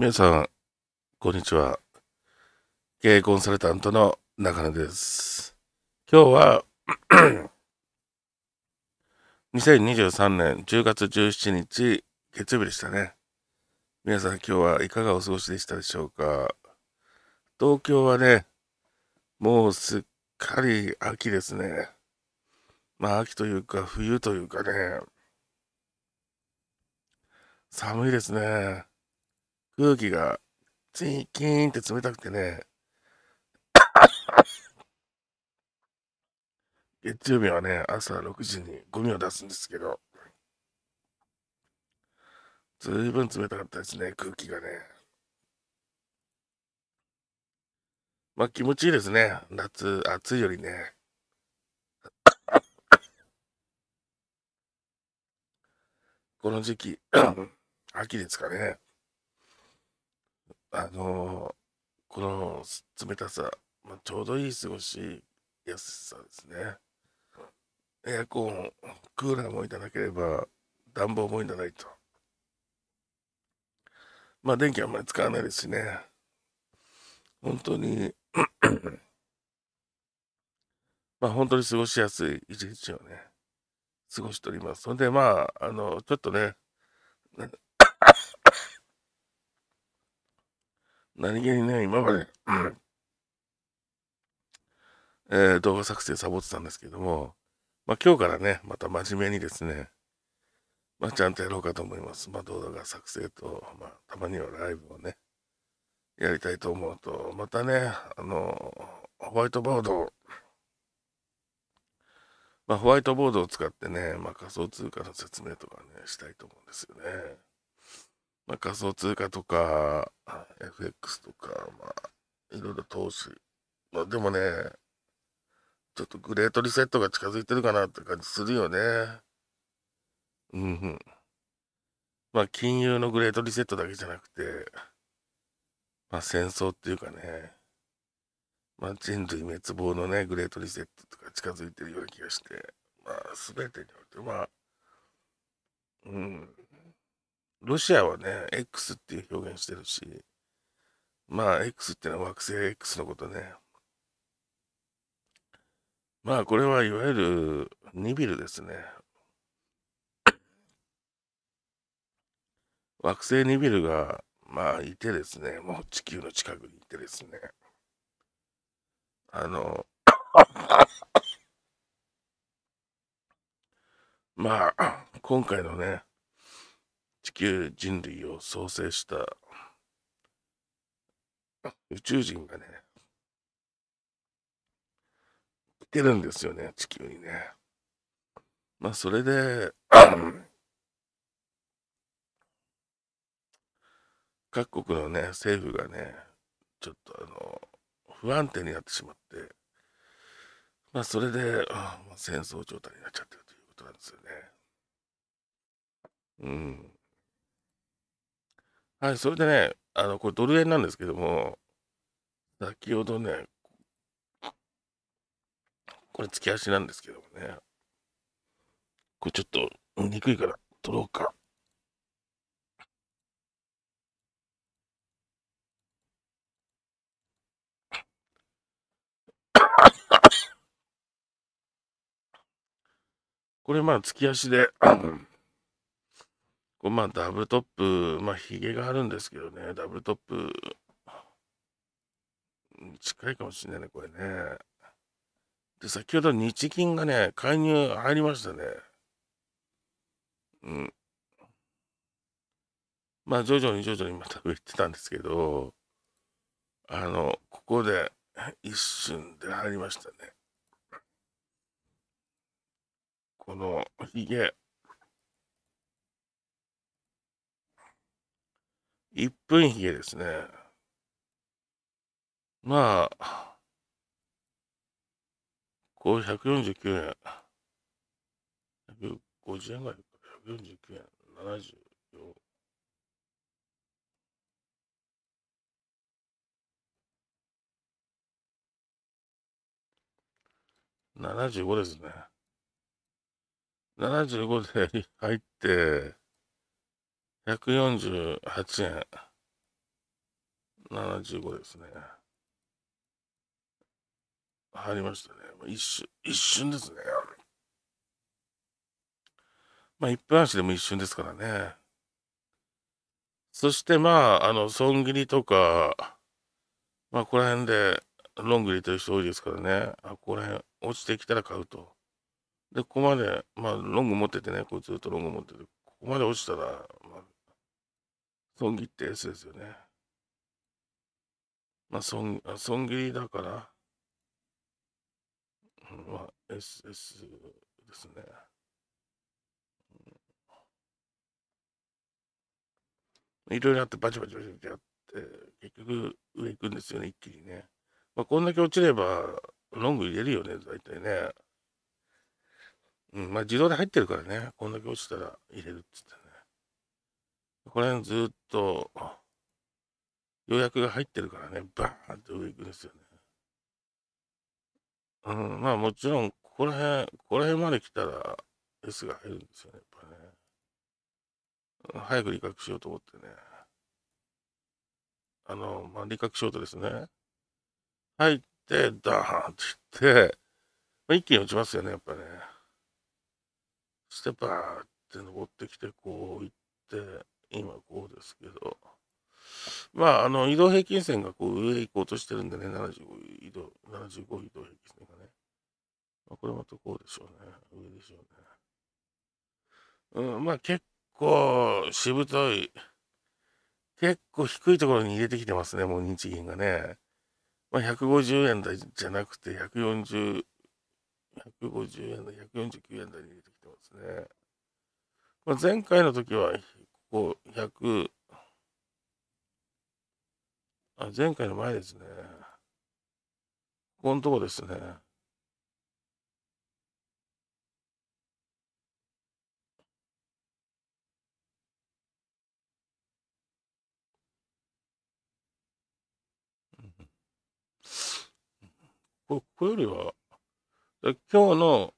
皆さん、こんにちは。経営コンサルタントの中根です。今日は2023 年10月17日、月曜日でしたね。皆さん、今日はいかがお過ごしでしたでしょうか。東京はね、もうすっかり秋ですね。まあ、秋というか、冬というかね。寒いですね。空気が、つい、キーンって冷たくてね、月曜日はね、朝6時にゴミを出すんですけど、ずいぶん冷たかったですね、空気がね。まあ気持ちいいですね、夏、暑いよりね。この時期、秋ですかね。あのこの冷たさ、まあ、ちょうどいい過ごしやすさですねエアコンクーラーもいただければ暖房もいただいとまあ電気あんまり使わないですしね本当にまあ本当に過ごしやすい一日をね過ごしております。それでまああのちょっとね何気にね、今まで、えー、動画作成サボってたんですけども、まあ、今日からね、また真面目にですね、まあ、ちゃんとやろうかと思います。まあ、動画作成と、まあ、たまにはライブをね、やりたいと思うと、またね、あの、ホワイトボードを、まあ、ホワイトボードを使ってね、まあ、仮想通貨の説明とかね、したいと思うんですよね。まあ、仮想通貨とか、FX とか、まあ、いろいろ投資。まあ、でもね、ちょっとグレートリセットが近づいてるかなって感じするよね。うん、まあ、金融のグレートリセットだけじゃなくて、まあ、戦争っていうかね、まあ、人類滅亡のね、グレートリセットとか近づいてるような気がして、まあ、すべてにおいて、まあ、うん、ロシアはね、X っていう表現してるし、まあ、X っていうのは惑星 X のことね。まあ、これはいわゆるニビルですね。惑星ニビルが、まあ、いてですね、もう地球の近くにいてですね、あの、まあ、今回のね、地球人類を創生した宇宙人がね、来てるんですよね、地球にね。まあ、それで、各国のね、政府がね、ちょっとあの、不安定になってしまって、まあ、それで、ああ戦争状態になっちゃってるということなんですよね。うん。はい、それでね、あの、これドル円なんですけども、先ほどね、これ付き足なんですけどもね、これちょっとにくいから取ろうか。これまあ突き足で こまあ、ダブルトップ、まあ、ヒゲがあるんですけどね、ダブルトップ、近いかもしれないね、これね。で、先ほど日銀がね、介入入りましたね。うん。まあ、徐々に徐々にまた上行ってたんですけど、あの、ここで一瞬で入りましたね。このヒゲ、1分ひげですね。まあ、こう149円。150円ぐらいか。149円。74。75ですね。75で入って、148円75ですね。入りましたね。一瞬、一瞬ですね。まあ、一分足でも一瞬ですからね。そしてまあ、あの、損切りとか、まあ、ここら辺でロング入れてる人多いですからね。あ、ここら辺落ちてきたら買うと。で、ここまで、まあ、ロング持っててね、こうずっとロング持ってて、ここまで落ちたら、まあ、損切って S ですよね。まあ、損、あ損切りだから、まあ、S、S ですね。いろいろあってバチバチバチバチやって、結局上行くんですよね、一気にね。まあ、こんだけ落ちれば、ロング入れるよね、大体ね。うん、まあ自動で入ってるからね、こんだけ落ちたら入れるっつってこの辺ずっと予約が入ってるからね、バーンって上行くんですよね。うん、まあもちろん、ここら辺、ここら辺まで来たら S が入るんですよね、やっぱね。早く理覚しようと思ってね。あの、まあ、理覚しようとですね。入って、ダーンっていって、まあ、一気に落ちますよね、やっぱね。そして、バーって登ってきて、こう行って、今こうですけど、まあ、あの、移動平均線がこう上行こうとしてるんでね、75移動、75移動平均線がね。まあ、これまたこうでしょうね。上でしょうね。うん、まあ結構しぶとい。結構低いところに入れてきてますね、もう日銀がね。まあ、150円台じゃなくて、140、150円台、149円台に入れてきてますね。まあ、前回の時は構100、あ、前回の前ですね。ここのとこですね。ここれよりは、今日の、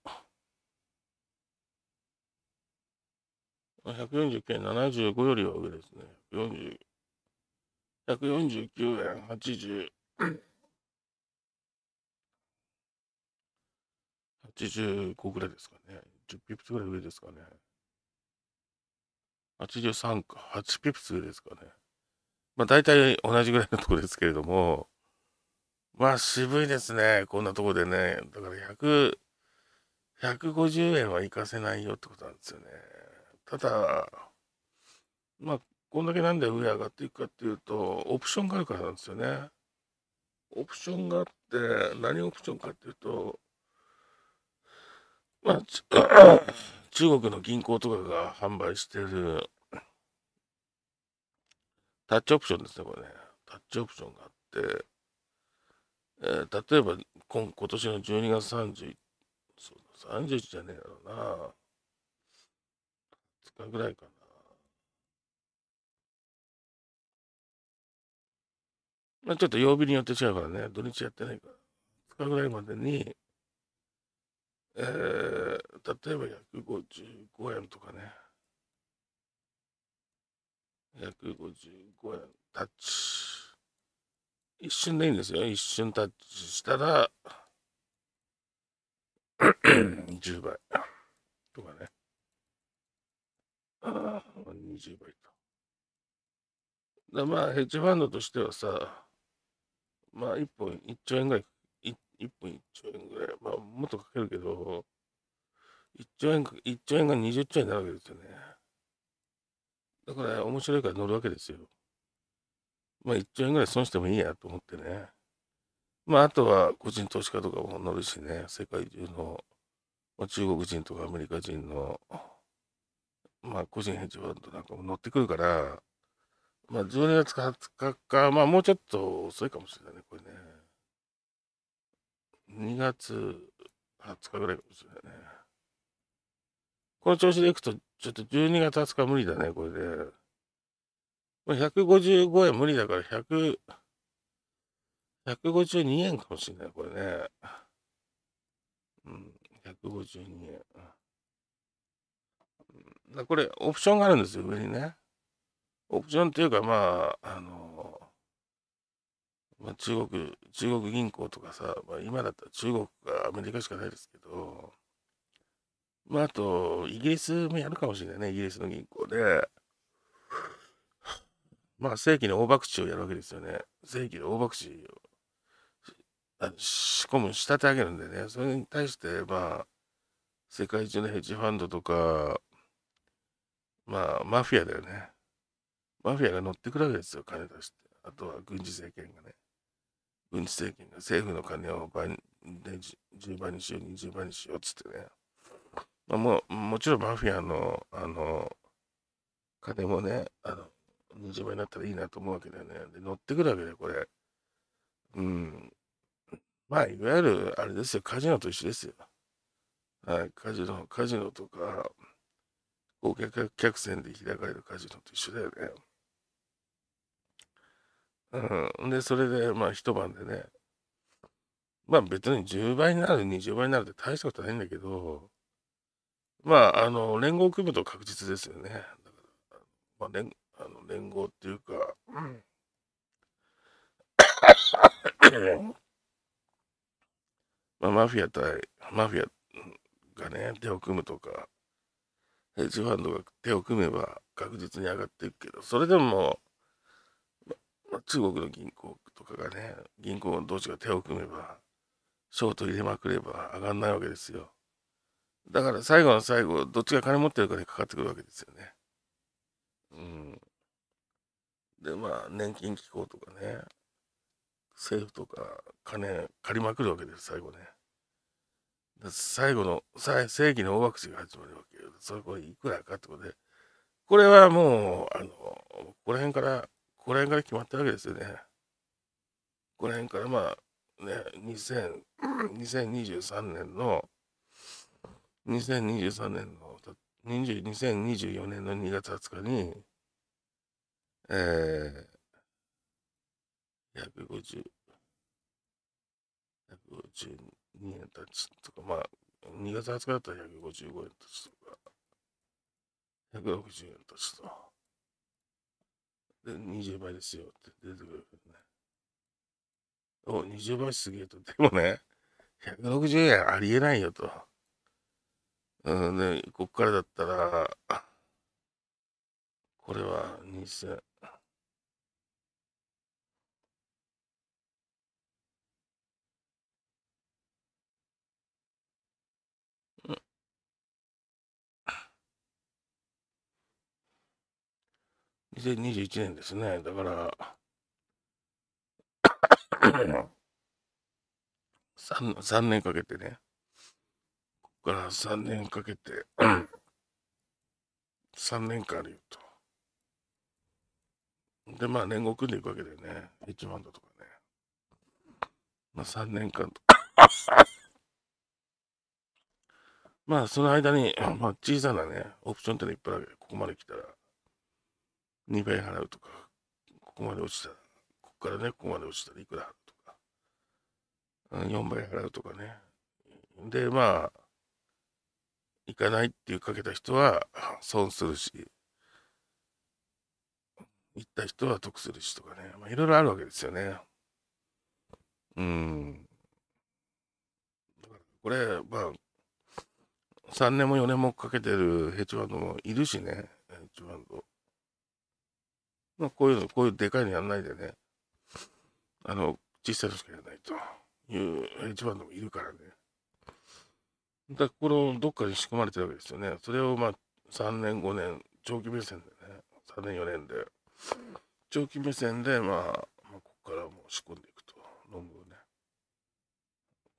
149円75よりは上ですね。149円80。85ぐらいですかね。10ピプスぐらい上ですかね。83か。8ピプスですかね。まあ大体同じぐらいのところですけれども、まあ渋いですね。こんなとこでね。だから100、150円はいかせないよってことなんですよね。ただ、まあ、こんだけなんで上上がっていくかっていうと、オプションがあるからなんですよね。オプションがあって、何オプションかっていうと、まあ、中国の銀行とかが販売してるタッチオプションですね、これね。タッチオプションがあって、えー、例えば今今年の12月31、そう31じゃねえだろうな。日ぐらいかな。まあ、ちょっと曜日によって違うからね、土日やってないから、2日ぐらいまでに、えー、例えば155円とかね、155円タッチ。一瞬でいいんですよ。一瞬タッチしたら、10 倍とかね。ああ、20倍と。だまあ、ヘッジファンドとしてはさ、まあ、1本1兆円ぐらい、1, 1本1兆円ぐらい、まあ、もっとかけるけど、1兆円、1兆円が20兆円になるわけですよね。だから、面白いから乗るわけですよ。まあ、1兆円ぐらい損してもいいやと思ってね。まあ、あとは、個人投資家とかも乗るしね、世界中の、まあ、中国人とかアメリカ人の、まあ、個人ヘッジァンドなんかも乗ってくるから、まあ、12月20日か、まあ、もうちょっと遅いかもしれないね、これね。2月20日ぐらいかもしれないね。この調子でいくと、ちょっと12月20日無理だね、これで。これ155円無理だから、100、152円かもしれない、これね。うん、152円。これ、オプションがあるんですよ、上にね。オプションっていうか、まあ、あの、ま中国、中国銀行とかさ、まあ、今だったら中国かアメリカしかないですけど、まあ、あと、イギリスもやるかもしれないね、イギリスの銀行で。まあ、正規の大博打をやるわけですよね。正規の大博打を仕込む、仕立て上げるんでね、それに対して、まあ、世界中のヘッジファンドとか、まあ、マフィアだよね。マフィアが乗ってくるわけですよ、金出して。あとは軍事政権がね。軍事政権が政府の金を倍で10倍にしよう、20倍にしようっつってね。まあ、もうもちろんマフィアのあの金もね、あの20倍になったらいいなと思うわけだよね。で乗ってくるわけだよ、これ。うん。まあ、いわゆるあれですよ、カジノと一緒ですよ。はい、カジノ、カジノとか、お客客船で開かれるカジノと一緒だよね。うん、で、それで、まあ、一晩でね、まあ、別に10倍になる、20倍になるって大したことないんだけど、まあ、あの、連合組むと確実ですよね。だから、まあ、連あの連合っていうか、うんまあ、マフィア対、マフィアがね、手を組むとか、ヘッジファンドが手を組めば確実に上がっていくけど、それでも、ま、中国の銀行とかがね、銀行同士が手を組めば、ショート入れまくれば上がんないわけですよ。だから最後の最後、どっちが金持ってるかにかかってくるわけですよね。うん。で、まあ、年金機構とかね、政府とか金借りまくるわけです、最後ね。最後の正規の大ワクが始まるわけそれこれいくらかってことでこれはもうあのここら辺からここら辺から決まったわけですよねこの辺からまあね2000 2023年の2023年の20 2 4年の2月20日にえー150 152 2円たつとか、まあ、2月20日だったら155円立ちとか、160円立ちとで、20倍ですよって出てくるけどね。お、20倍すげえと。でもね、160円ありえないよと。うん、で、こっからだったら、これは2000、2021年ですね。だから 3, 3 年かけてね。ここから3年かけて3 年間で言うと。で、まあ、年後組んでいくわけだよね。1万だとかね。まあ、3年間と まあ、その間に、まあ、小さなね、オプションってのいっぱいあるわけここまで来たら。2倍払うとか、ここまで落ちたら、ここからね、ここまで落ちたらいくらうとか、4倍払うとかね。で、まあ、行かないっていうかけた人は損するし、行った人は得するしとかね、まあ、いろいろあるわけですよね。うん。だから、これ、まあ、3年も4年もかけてるヘッジファンドもいるしね、ヘッジファンド。まあ、こういうの、こういうでかいのやらないでね、あの、小さいのしかやらないという一番でもいるからね。だから、このどっかに仕込まれてるわけですよね。それをまあ、3年、5年、長期目線でね、3年、4年で、長期目線で、まあ、まあ、ここからもう仕込んでいくと、論文をね、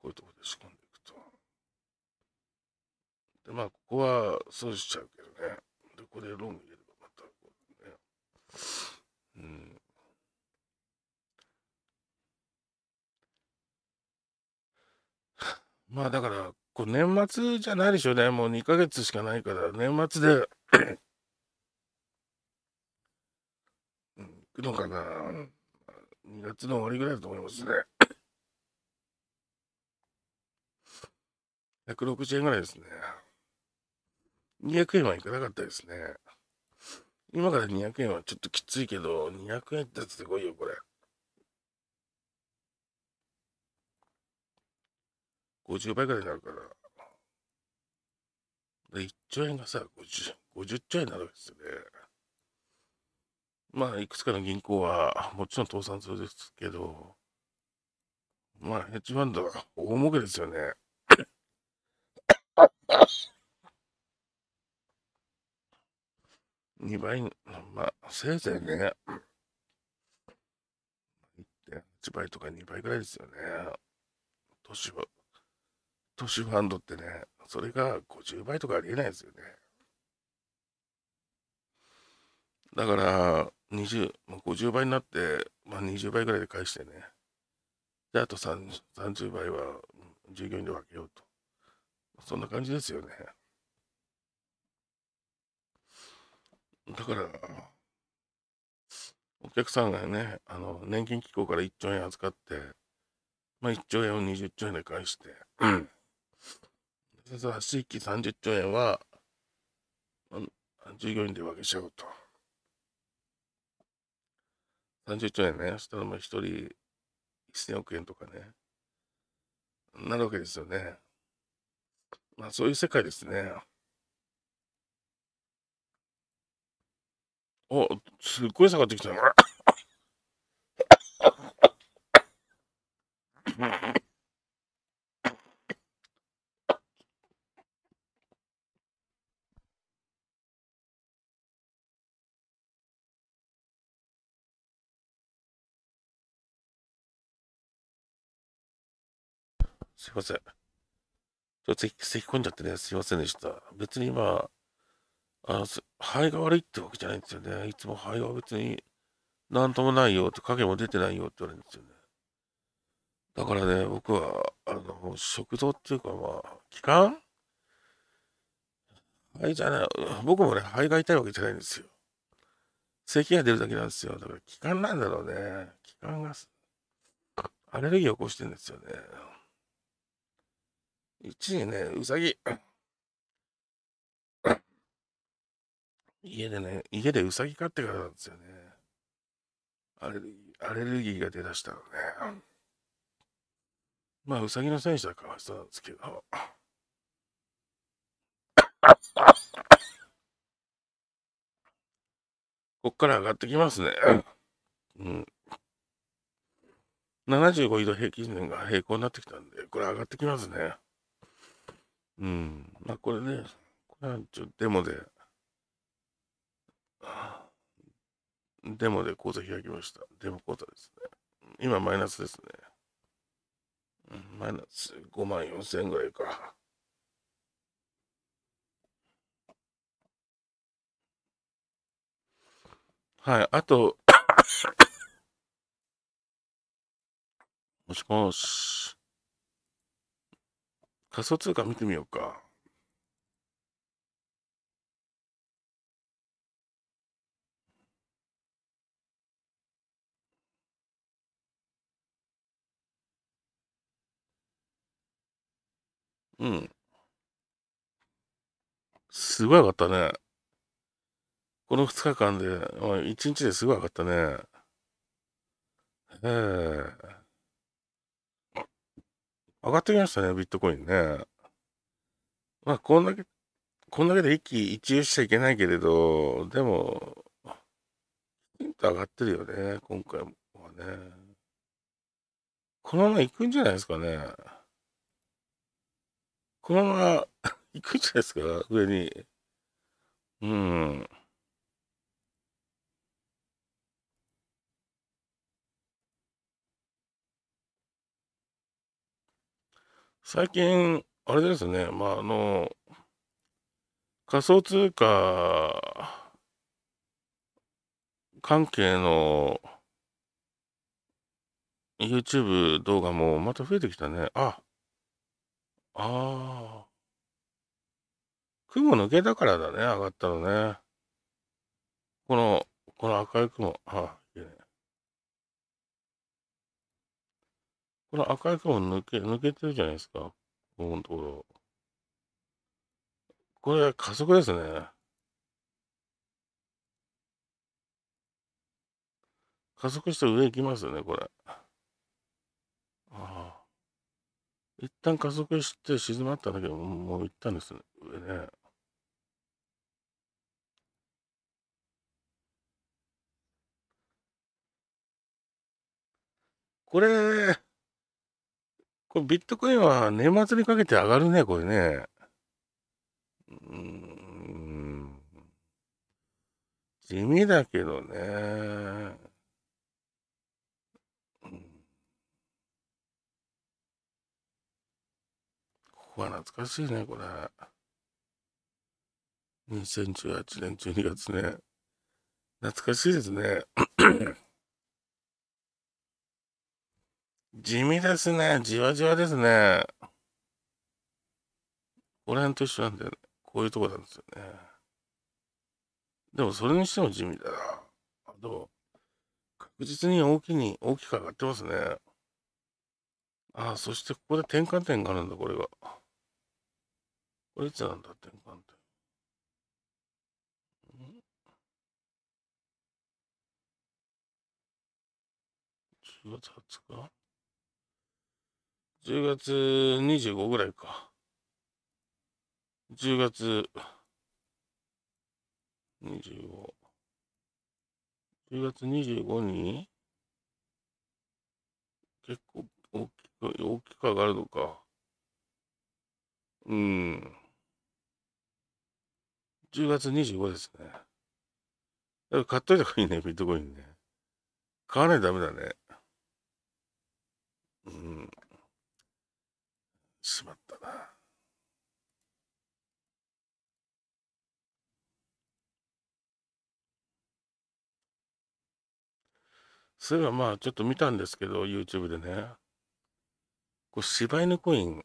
こういうところで仕込んでいくと。で、まあ、ここは掃除しちゃうけどね、でこれ、ロ論文うん。まあだから、こう年末じゃないでしょうね。もう2ヶ月しかないから、年末でうん、行くのかな。2月の終わりぐらいだと思いますね。160円ぐらいですね。200円はいかなかったですね。今から200円はちょっときついけど、200円ってすごいよ、これ。50倍ぐらいになるから。で、1兆円がさ、50、50兆円になるわけですよね。まあ、いくつかの銀行は、もちろん倒産するですけど、まあ、ヘッジファンドは大儲けですよね。2倍、まあ、せいぜいね、1.8倍とか2倍ぐらいですよね。都市は、都市ファンドってね、それが50倍とかありえないですよね。だから、20、まあ、50倍になって、まあ、20倍ぐらいで返してね。で、あと30倍は従業員で分けようと。そんな感じですよね。だから、お客さんがね、あの、年金機構から1兆円預かって、まあ、1兆円を20兆円で返して、うん。先生、発信機30兆円は、従業員で分けちゃうと。30兆円ね、そしたらまあ1人1000億円とかね、なるわけですよね。まあ、そういう世界ですね。お、すっごい下がってきた。すいません。ちょっと咳込んじゃってね、すいませんでした。別に今、あの、肺が悪いってわけじゃないんですよね。いつも肺は別に何ともないよって、影も出てないよって言われるんですよね。だからね、僕は、あの、食道っていうか、まあ、気管肺じゃない、僕もね、肺が痛いわけじゃないんですよ。咳が出るだけなんですよ。だから気管なんだろうね。気管が、アレルギーを起こしてるんですよね。一時ね、うさぎ、家でね、家でうさぎ飼ってからなんですよね。アレルギー、アレルギーが出だしたのね。まあ、うさぎの選手だからそうなんですけど。こっから上がってきますね。うん。75移度平均年が平行になってきたんで、これ上がってきますね。うん。まあ、これね、これはちょっとデモでデモで口座開きました。デモ口座ですね。今マイナスですね。マイナス5万4千円ぐらいか。はい、あと、もしもし。仮想通貨見てみようか。うん。すごい上がったね。この2日間で、あ、1日ですごい上がったね。ええー、上がってきましたね、ビットコインね。まあ、こんだけ、こんだけで一喜一憂しちゃいけないけれど、でも、きちんと上がってるよね、今回はね。このまま行くんじゃないですかね。このまま行 くんじゃないですか、上に。うん。最近、あれですね、まあ、あの、仮想通貨関係の YouTube 動画もまた増えてきたね。あ、ああ。雲抜けたからだね、上がったのね。この、この赤い雲。ああ、いいね。この赤い雲抜け、抜けてるじゃないですか。ここのところ。これ、加速ですね。加速して上行きますよね、これ。ああ。一旦加速して静まったんだけど、もう行ったんですね。上ね。これ、これビットコインは年末にかけて上がるね、これね。うん。地味だけどね。こは懐かしいね、これ。2018年12月ね。懐かしいですね。地味ですね。じわじわですね。この辺と一緒なんだよね。こういうとこなんですよね。でもそれにしても地味だな。あと、確実に大きに、大きく上がってますね。ああ、そしてここで転換点があるんだ、これが。これいつなんだ転換って。10月20日 ?10 月25ぐらいか。10月25。10月25に結構大きく、大きく上がるのか。うん。10月25ですね。買っといた方がいいね、ビットコインね。買わないとダメだね。うん。しまったな。そういえばまあちょっと見たんですけど、YouTube でね。こう柴犬コイン。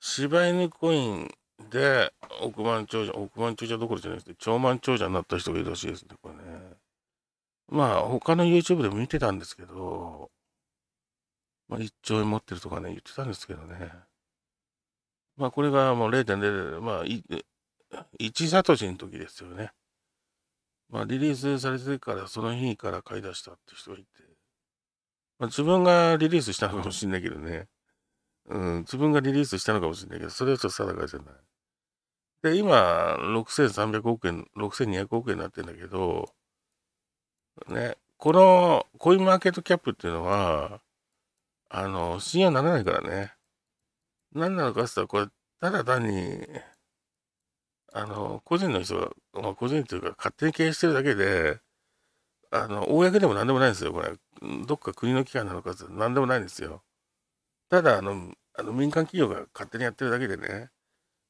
柴犬コインで、億万長者、億万長者どころじゃなくて、超万長者になった人がいるらしいですね、これね。まあ、他の YouTube でも見てたんですけど、まあ、1兆円持ってるとかね、言ってたんですけどね。まあ、これがもう0.0、まあ、1サトシの時ですよね。まあ、リリースされてから、その日から買い出したって人がいて、まあ、自分がリリースしたのかもしんないけどね。うん、自分がリリースしたのかもしんないけど、それはちょっと定かじゃない。で、今、6300億円、6200億円になってんだけど、ね、このコインマーケットキャップっていうのは、あの、信用ならないからね。何なのかって言ったら、これ、ただ単に、あの、個人の人が、まあ、個人というか、勝手に経営してるだけで、あの、公でも何でもないんですよ、これ。どっか国の機関なのかって何でもないんですよ。ただ、あの、あの民間企業が勝手にやってるだけでね。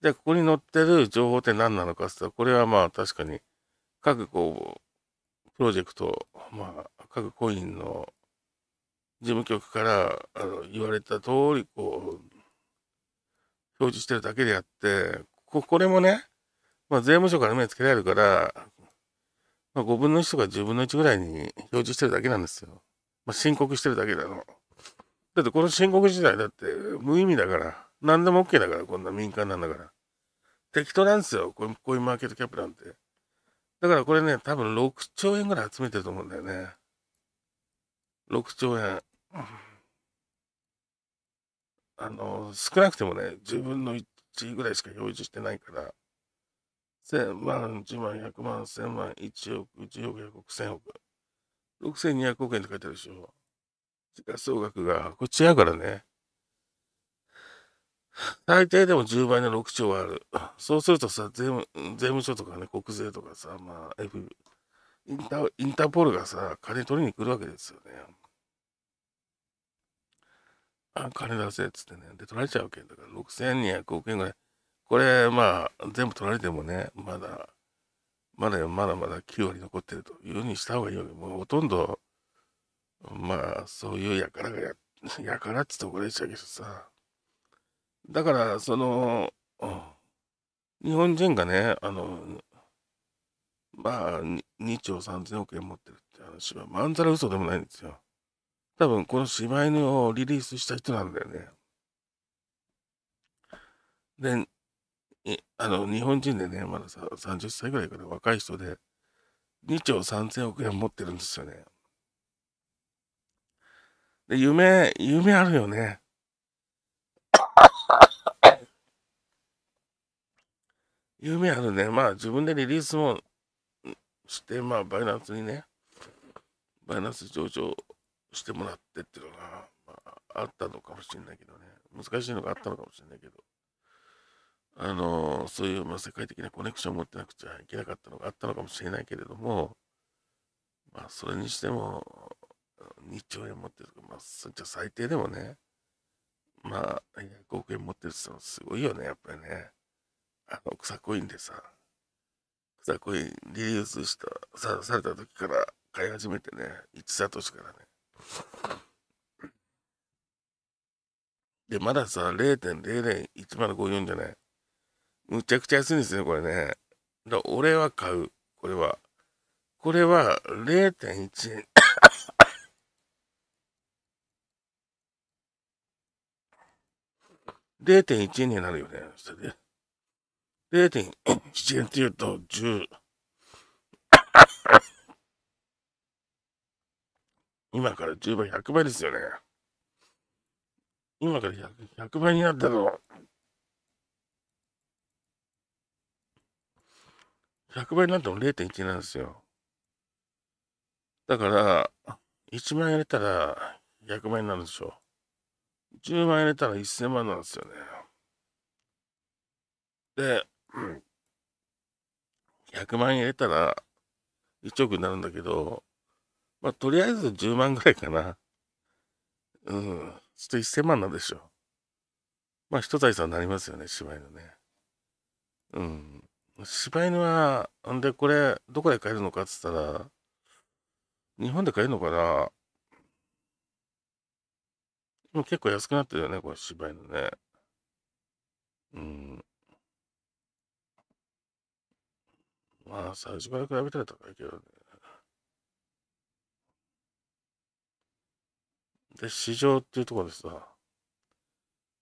で、ここに載ってる情報って何なのかって言ったら、これはまあ確かに、各こう、プロジェクト、まあ、各コインの事務局からあの言われた通り、こう、表示してるだけであって、ここれもね、まあ、税務署から目つけられるから、まあ、5分の1とか10分の1ぐらいに表示してるだけなんですよ。まあ、申告してるだけだの。だってこの申告自体だって無意味だから。何でも OK だから、こんな民間なんだから。適当なんですよ、こうこういうマーケットキャップなんて。だからこれね、多分6兆円ぐらい集めてると思うんだよね。6兆円。あの、少なくてもね、10分の1ぐらいしか表示してないから、1000万、10万、100万、1000万、1億、10億、100億、1000億。6200億円って書いてあるでしょ。時価総額が、これ違うからね。大抵でも10倍の6兆ある。そうするとさ、税務税務署とかね、国税とかさ、まあ、F、インタインターポールがさ、金取りに来るわけですよね。あ、金出せっつってね。で、取られちゃうわけだから、6200億円ぐらい。これ、まあ、全部取られてもね、まだ、まだまだまだ9割残ってるというふうにした方がいいわけ。もうほとんど、まあ、そういうやからがや、やからってとこでしたけどさ。だから、その、日本人がね、あの、まあ、2兆3000億円持ってるって話は、まんざら嘘でもないんですよ。多分、この柴犬をリリースした人なんだよね。で、あの、日本人でね、まださ30歳ぐらいから若い人で、2兆3000億円持ってるんですよね。で、夢、夢あるよね。夢あるね。まあ自分でリリースもして、まあバイナンスにね、バイナンス上場してもらってっていうのが、まあ、あったのかもしれないけどね。難しいのがあったのかもしれないけど。あのそういう、まあ、世界的なコネクションを持ってなくちゃいけなかったのがあったのかもしれないけれども、まあ、それにしても、2兆円持ってる、まあ、じゃ最低でもね、まあ、5億円持ってるってのはすごいよね、やっぱりね。あの、草コインでさ、草コインリリースした、さされた時から買い始めてね、1サトシからね。で、まださ、0.001054じゃない。むちゃくちゃ安いんですね、これね。だ俺は買う、これは。これは0.1円。0.1円になるよね、それで。0.7円っていうと10。今から10倍、100倍ですよね。今から 100, 100倍になったの。100倍になっても0.1なんですよ。だから、1万円入れたら100万円になるでしょう。10万円入れたら1000万なんですよね。で、100万円入れたら1億になるんだけど、まあ、とりあえず10万ぐらいかな。うん。そしと1000万なんでしょう。まあ、一財産になりますよね、柴犬ね。うん。柴犬は、んで、これ、どこで買えるのかって言ったら、日本で買えるのかなもう結構安くなってるよね、これ、柴犬ね。うん。まあ、最初から比べたら高いけどね。で、市場っていうところでさ、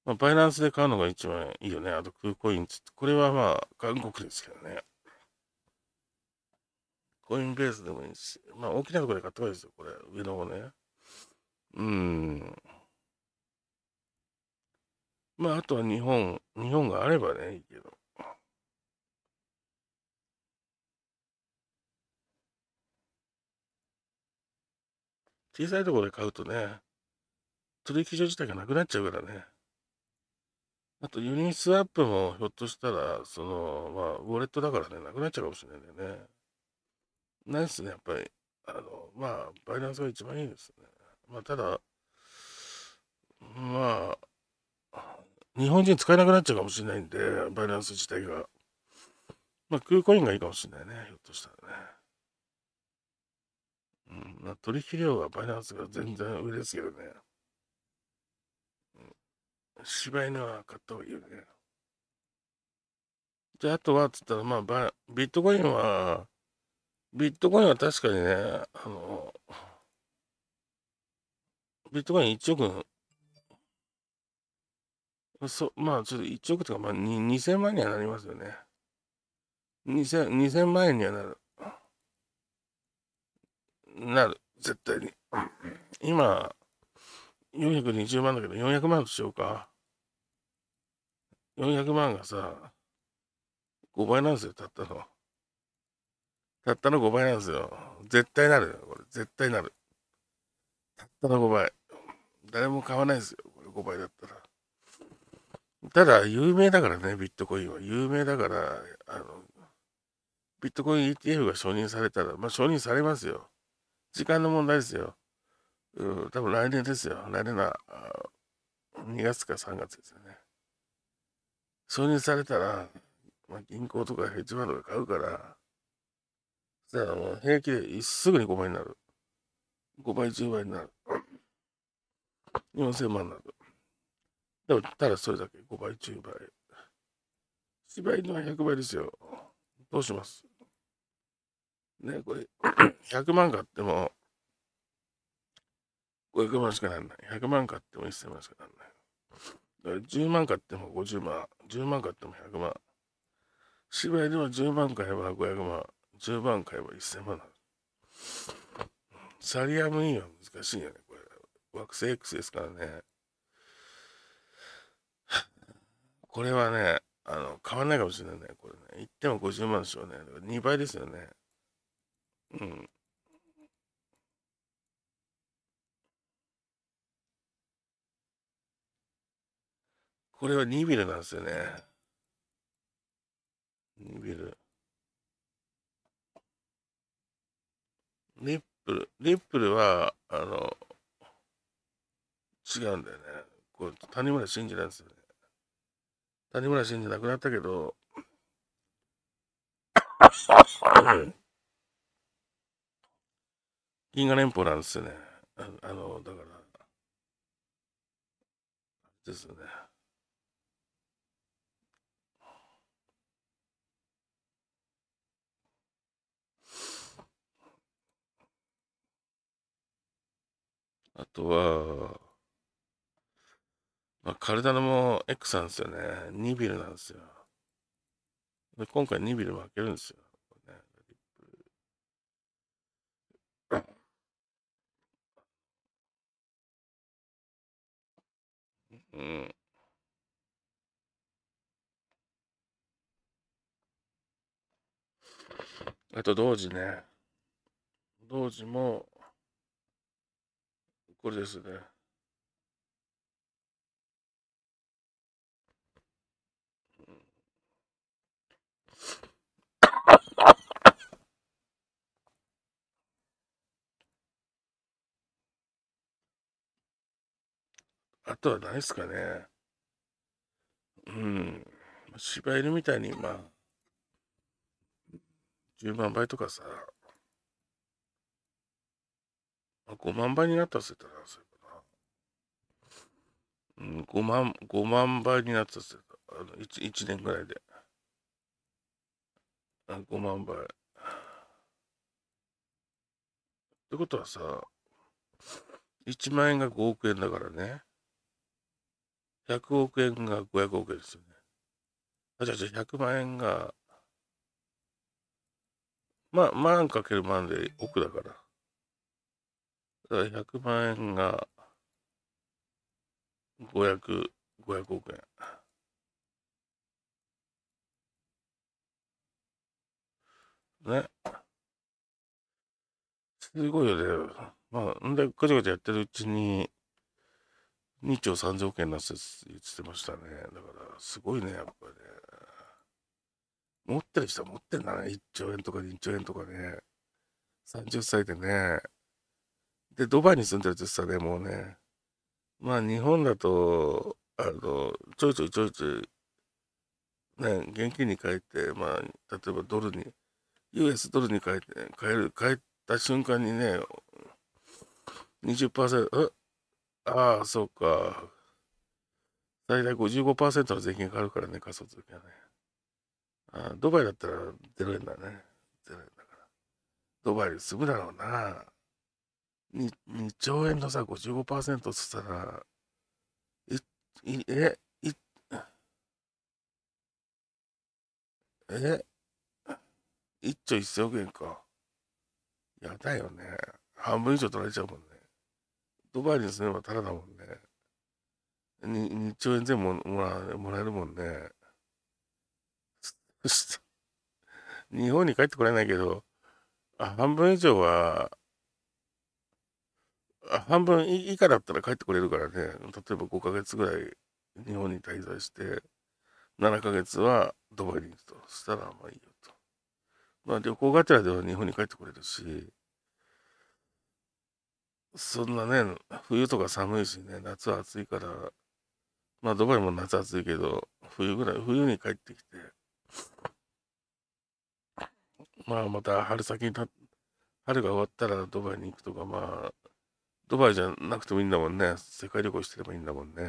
まあ、バイナンスで買うのが一番いいよね。あと、クーコインつって、これはまあ、韓国ですけどね。コインベースでもいいし、まあ、大きなところで買っ方がいですよ、これ。上の方ね。うん。まあ、あとは日本、日本があればね、いいけど。小さいところで買うとね、取引所自体がなくなっちゃうからね。あと、ユニスワップも、ひょっとしたら、その、まあ、ウォレットだからね、なくなっちゃうかもしれないんだよね。ないっすね、やっぱり。あの、まあ、バイナンスが一番いいですね。まあ、ただ、まあ、日本人使えなくなっちゃうかもしれないんで、バイナンス自体が。まあ、クーコインがいいかもしれないね、ひょっとしたらね。うん、取引量はバイナンスが全然上ですけどね。うん、柴犬は買った方がいいよね。じゃあ、あとは、つったら、まあバ、ビットコインは、ビットコインは確かにね、あの、ビットコイン1億そまあ、ちょっと1億とか、まあ、2000万にはなりますよね。2000, 2000万円にはなる。なる、絶対に。今、420万だけど、400万としようか。400万がさ、5倍なんですよ、たったの。たったの5倍なんですよ。絶対なる。これ、絶対なる。たったの5倍。誰も買わないですよ。これ5倍だったら。ただ、有名だからね、ビットコインは。有名だから、あの、ビットコイン ETF が承認されたら、まあ承認されますよ。時間の問題ですよ。うん、多分来年ですよ。来年は2月か3月ですよね。承認されたら、まあ、銀行とかヘッジファンドが買うから、そしたらもう平気ですぐに5倍になる。5倍、10倍になる。4000万になる。でも、ただそれだけ5倍、10倍。1倍の100倍ですよ。どうしますね、これ、100万買っても、500万しかなんない。100万買っても1000万しかなんない。だから10万買っても50万、10万買っても100万。芝居でも10万買えば500万、10万買えば1000万サリアムインは難しいよね、これ。惑星 X ですからね。これはね、あの、買わないかもしれないね、これね。言っても50万でしょうね。2倍ですよね。うん。これはニビルなんですよね。ニビル。リップル。リップルは、あの、違うんだよね。これ、谷村新司なんですよね。谷村新司亡くなったけど、銀河連邦なんですよね。ああの、だから、ですね。あとは、まあ、カルダナも X なんですよね。ニビルなんですよ。で今回ニビル負けるんですよ。うん。あと同時ね。同時も、これですね。あとはないですかね。うん。柴犬みたいに、まあ、10万倍とかさ、まあ、5万倍になったらせたら、そういな。うん、5万、5万倍になったらせた。あの 1, 1年ぐらいで。あ5万倍。ってことはさ、1万円が5億円だからね。100億円が500億円ですよね。あ、じゃあ、じゃあ100万円が、まあ、万かける万で億だから。だから100万円が500、500億円。ね。すごいよね。まあ、んで、ガチャガチャやってるうちに、2兆3000億円なって言ってましたね。だから、すごいね、やっぱね。持ってる人は持ってんだね。1兆円とか2兆円とかね。30歳でね。で、ドバイに住んでるってさ、たね、もうね。まあ、日本だと、あの、ちょいちょいちょいちょい、ね、現金に変えて、まあ、例えばドルに、US ドルに変えて、変える、変えた瞬間にね、20%、えああ、そうか。最大55%の税金がかかるからね、仮想通貨はね。ああドバイだったら0円だね。0円だから。ドバイすぐだろうな。2, 2兆円のさ、55%っつったら、い、い、え、い、え、1兆1000億円か。やだよね。半分以上取られちゃうもんね。ドバイに住めばタダだもんね。に 2, 兆円全部もらもらえるもんね。日本に帰ってこれないけど、あ半分以上は、あ半分以下だったら帰ってこれるからね。例えば5ヶ月ぐらい日本に滞在して、7ヶ月はドバイに行くと。したらまあいいよと。まあ旅行がてらでは日本に帰ってこれるし、そんなね、冬とか寒いしね、夏は暑いから、まあドバイも夏暑いけど、冬ぐらい、冬に帰ってきて、まあまた春先にた、春が終わったらドバイに行くとか、まあ、ドバイじゃなくてもいいんだもんね。世界旅行してればいいんだもんね。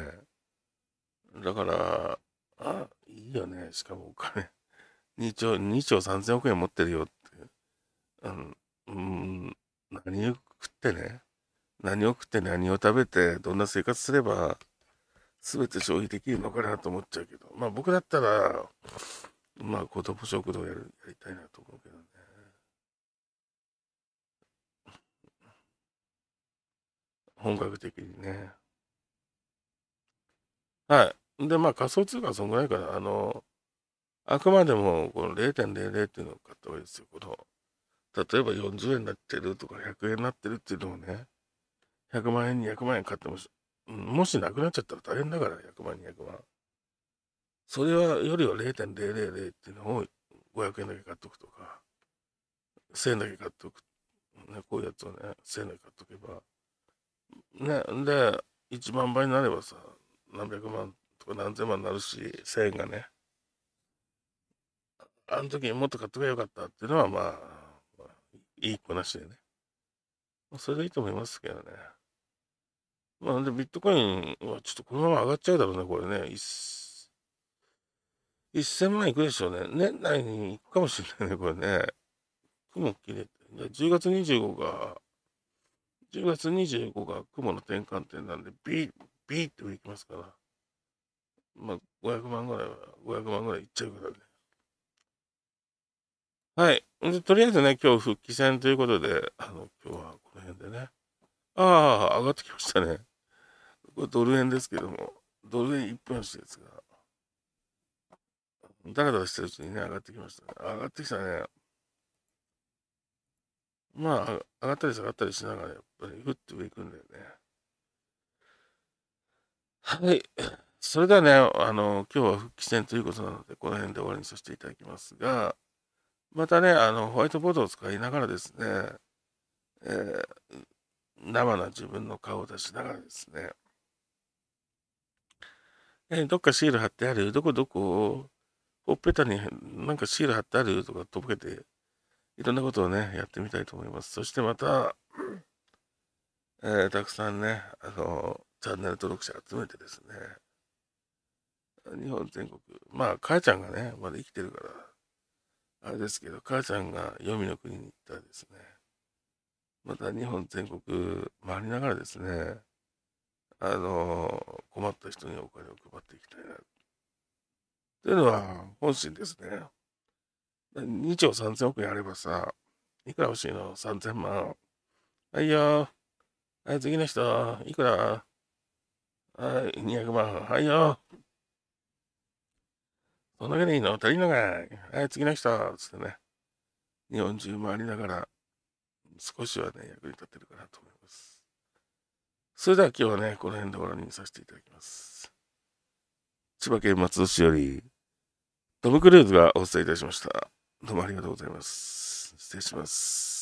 だから、あ、いいよね。しかもお金。2兆、2兆3000億円持ってるよって。うん、うん、何を食ってね。何を食って何を食べてどんな生活すれば全て消費できるのかなと思っちゃうけどまあ僕だったらまあ子供食堂やるやりたいなと思うけどね。本格的にね。はい。で、まあ仮想通貨はそんぐらいから、あの、あくまでもこの0.00っていうのを買った方がいいですよ。この、例えば40円になってるとか100円になってるっていうのもね、100万円、200万円買っても、もしなくなっちゃったら大変だから、100万、200万。それは、よりは0.000っていうのを500円だけ買っとくとか、1000円だけ買っとく。ね、こういうやつをね、1000円だけ買っとけば。ね、で、1万倍になればさ、何百万とか何千万になるし、1000円がね、あの時にもっと買っとけばよかったっていうのは、まあ、いい子なしでね。それでいいと思いますけどね。まあ、で、ビットコインはちょっとこのまま上がっちゃうだろうね、これね。1000万いくでしょうね。年内に行くかもしれないね、これね。雲切れて。10月25が、10月25が雲の転換点なんで、ビー、ビーって上行きますから。まあ、500万ぐらいは、500万ぐらいいっちゃうからね。はい。で、とりあえずね、今日復帰戦ということで、あの、今日はこの辺でね。ああ、上がってきましたね。これドル円ですけども、ドル円1分足ですが、ダラダラしてるうちにね、上がってきました、ね。上がってきたね。まあ、上がったり下がったりしながら、やっぱり、ふって上行くんだよね。はい。それではね、あの、今日は復帰戦ということなので、この辺で終わりにさせていただきますが、またね、あの、ホワイトボードを使いながらですね、えー、生な自分の顔を出しながらですね、えどっかシール貼ってあるどこどこほっぺたになんかシール貼ってあるとかとぼけて、いろんなことをね、やってみたいと思います。そしてまた、えー、たくさんね、あの、チャンネル登録者集めてですね、日本全国、まあ、母ちゃんがね、まだ生きてるから、あれですけど、母ちゃんが黄泉の国に行ったらですね、また日本全国回りながらですね、あの困った人にお金を配っていきたいな。というのは本心ですね。2兆3000億円あればさ、いくら欲しいの ?3000 万。はいよ。はい、次の人、いくらはい、200万。はいよ。そんだけでいいの足りんのかいはい、次の人。つってね。日本中回りながら、少しはね、役に立ってるかなと思います。それでは今日はね、この辺で終わりにさせていただきます。千葉県松戸市より、トム・クルーズがお伝えいたしました。どうもありがとうございます。失礼します。